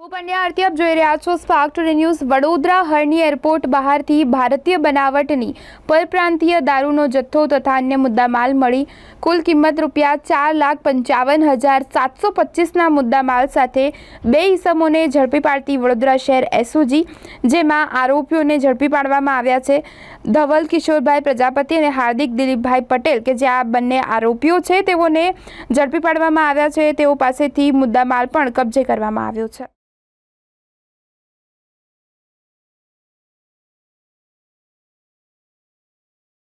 હું પંડ્યા આરતી આપ જોઈ રહ્યા છો Spark Today News Vadodara Harni airport બહારથી ભારતીય બનાવટની પરપ્રાંતીય દારૂનો જથ્થો તથા અન્ય મુદ્દામાલ મળી કુલ કિંમત રૂપિયા ચાર લાખ પંચાવન હજાર સાતસો પચીસના મુદ્દામાલ સાથે બે ઈસમોને ઝડપી પાડતી વડોદરા શહેર એસઓજી જેમાં આરોપીઓને ઝડપી પાડવામાં આવ્યા છે ધવલ કિશોરભાઈ પ્રજાપતિ અને હાર્દિક દિલીપભાઈ પટેલ કે જે આ બંને આરોપીઓ છે તેઓને ઝડપી પાડવામાં આવ્યા છે તેઓ પાસેથી મુદ્દામાલ પણ કબજે કરવામાં આવ્યો છે